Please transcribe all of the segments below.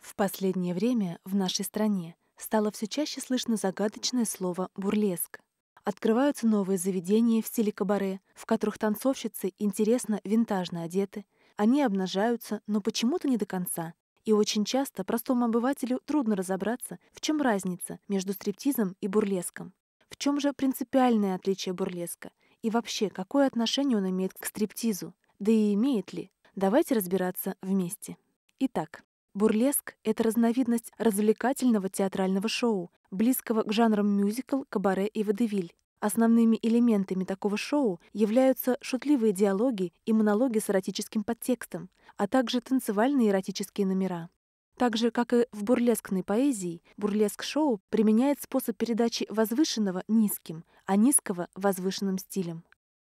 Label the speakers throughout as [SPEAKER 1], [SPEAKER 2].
[SPEAKER 1] В последнее время в нашей стране стало все чаще слышно загадочное слово «бурлеск». Открываются новые заведения в стиле кабаре, в которых танцовщицы интересно винтажно одеты. Они обнажаются, но почему-то не до конца. И очень часто простому обывателю трудно разобраться, в чем разница между стриптизом и бурлеском. В чем же принципиальное отличие бурлеска? И вообще, какое отношение он имеет к стриптизу? Да и имеет ли? Давайте разбираться вместе. Итак, бурлеск — это разновидность развлекательного театрального шоу, близкого к жанрам мюзикл, кабаре и водевиль. Основными элементами такого шоу являются шутливые диалоги и монологи с эротическим подтекстом, а также танцевальные эротические номера. Так же, как и в бурлескной поэзии, бурлеск-шоу применяет способ передачи возвышенного низким, а низкого — возвышенным стилем.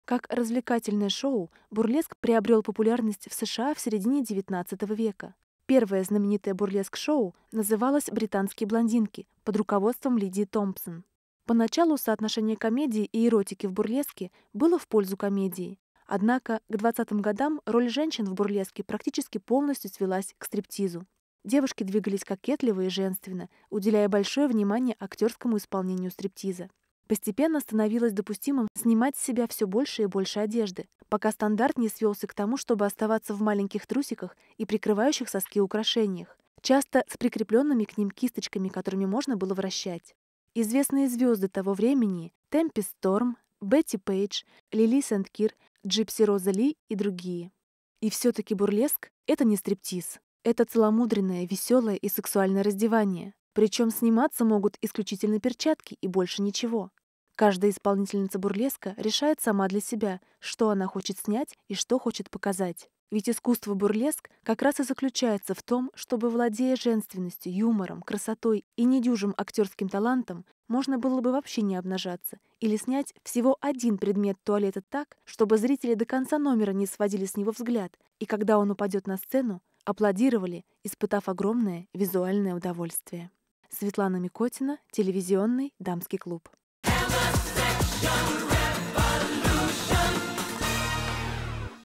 [SPEAKER 1] Как развлекательное шоу, бурлеск приобрел популярность в США в середине XIX века. Первое знаменитое бурлеск-шоу называлось «Британские блондинки» под руководством Лидии Томпсон. Поначалу соотношение комедии и эротики в бурлеске было в пользу комедии. Однако к 20-м годам роль женщин в бурлеске практически полностью свелась к стриптизу. Девушки двигались кокетливо и женственно, уделяя большое внимание актерскому исполнению стриптиза. Постепенно становилось допустимым снимать с себя все больше и больше одежды, пока стандарт не свелся к тому, чтобы оставаться в маленьких трусиках и прикрывающих соски украшениях, часто с прикрепленными к ним кисточками, которыми можно было вращать. Известные звезды того времени — Темпи Сторм, Бетти Пейдж, Лили Сент-Кир, Джипси Роза Ли и другие. И все-таки бурлеск — это не стриптиз. Это целомудренное, веселое и сексуальное раздевание. Причем сниматься могут исключительно перчатки и больше ничего. Каждая исполнительница бурлеска решает сама для себя, что она хочет снять и что хочет показать. Ведь искусство бурлеск как раз и заключается в том, чтобы, владея женственностью, юмором, красотой и недюжим актерским талантом, можно было бы вообще не обнажаться или снять всего один предмет туалета так, чтобы зрители до конца номера не сводили с него взгляд, и когда он упадет на сцену, аплодировали, испытав огромное визуальное удовольствие. Светлана Микотина, телевизионный дамский клуб. Shotgun